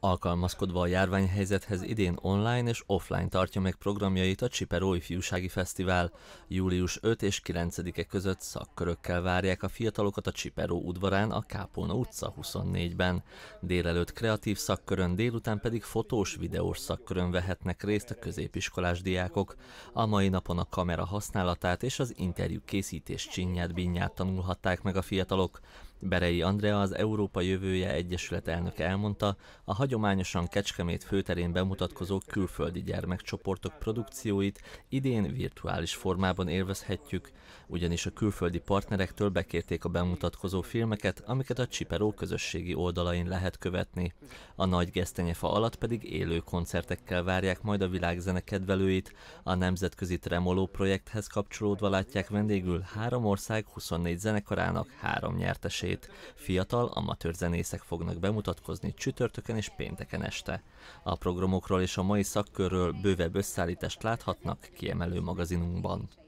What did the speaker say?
Alkalmazkodva a járványhelyzethez idén online és offline tartja meg programjait a Csiperó Ifjúsági Fesztivál. Július 5 és 9-e között szakkörökkel várják a fiatalokat a Csiperó udvarán a Kápolna utca 24-ben. Délelőtt kreatív szakkörön, délután pedig fotós, videós szakkörön vehetnek részt a középiskolás diákok. A mai napon a kamera használatát és az interjú készítés csinyát-binyát tanulhatták meg a fiatalok. Berei Andrea, az Európa Jövője Egyesület elnöke elmondta, a hagyományosan Kecskemét főterén bemutatkozó külföldi gyermekcsoportok produkcióit idén virtuális formában élvezhetjük, ugyanis a külföldi partnerektől bekérték a bemutatkozó filmeket, amiket a Csiperó közösségi oldalain lehet követni. A nagy gesztenyefa alatt pedig élő koncertekkel várják majd a világzene kedvelőit, a nemzetközi Tremoló projekthez kapcsolódva látják vendégül három ország 24 zenekarának három nyertesét koncertét. Fiatal, amatőr zenészek fognak bemutatkozni csütörtökön és pénteken este. A programokról és a mai szakkörről bővebb összeállítást láthatnak kiemelő magazinunkban.